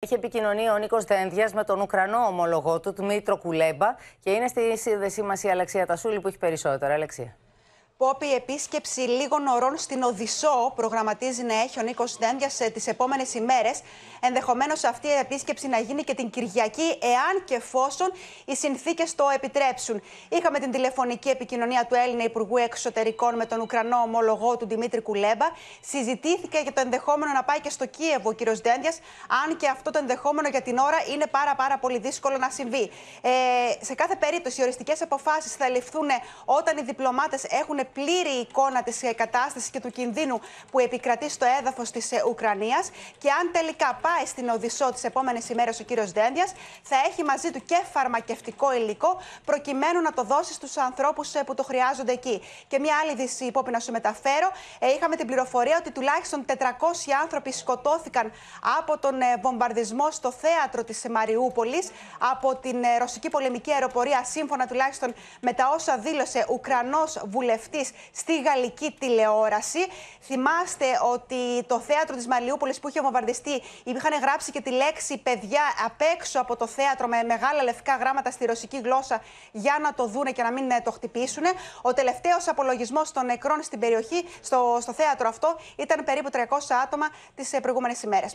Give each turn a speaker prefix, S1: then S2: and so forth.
S1: Έχει επικοινωνεί ο Νίκος Δένδιας με τον Ουκρανό ομολογό του, Τμήτρο Κουλέμπα, και είναι στη σύνδεσή μας η Αλεξία Τασούλη που έχει περισσότερα. Αλεξία.
S2: Πόπη, η επίσκεψη λίγων ωρών στην Οδυσσό προγραμματίζει να έχει ο Νίκος Δένδια ε, τις επόμενες ημέρες. Ενδεχομένως αυτή η επίσκεψη να γίνει και την Κυριακή, εάν και εφόσον οι συνθήκες το επιτρέψουν. Είχαμε την τηλεφωνική επικοινωνία του Έλληνα Υπουργού Εξωτερικών με τον Ουκρανό ομολογό του Δημήτρη Κουλέμπα. Συζητήθηκε για το ενδεχόμενο να πάει και στο Κίεβο ο κ. Δένδια, αν και αυτό το ενδεχόμενο για την ώρα είναι πάρα, πάρα πολύ δύσκολο να συμβεί. Ε, σε κάθε περίπτωση, οριστικές αποφάσεις θα ληφθούν ε, όταν οι διπλωμάτες έχουν πλήρη εικόνα της κατάστασης και του κινδύνου που επικρατεί στο έδαφος της ε, Ουκρανίας. Και αν τελικά πάει στην Οδυσσό τις επόμενες ημέρες ο κύριος Δένδιας, θα έχει μαζί του και φαρμακευτικό υλικό προκειμένου να το δώσει στους ανθρώπους ε, που το χρειάζονται εκεί. Και μια άλλη είδηση, υπόπη να σου μεταφέρω. Ε, είχαμε την πληροφορία ότι τουλάχιστον 400 άνθρωποι σκοτώθηκαν από τον βομβαρδισμό στο θέατρο της Μαριούπολης από την ρωσική πολεμική αεροπορία, σύμφωνα τουλάχιστον με τα όσα δήλωσε Ουκρανός βουλευτής στη γαλλική τηλεόραση. Θυμάστε ότι το θέατρο της Μαριούπολη που είχε βομβαρδιστεί είχαν γράψει και τη λέξη παιδιά απ' έξω από το θέατρο με μεγάλα λευκά γράμματα στη ρωσική γλώσσα για να το δούνε και να μην ε, το χτυπήσουν. Ο τελευταίος απολογισμός των νεκρών στην περιοχή, στο, στο θέατρο αυτό, ήταν περίπου 300 άτομα τις ε, προηγούμενες ημέρες.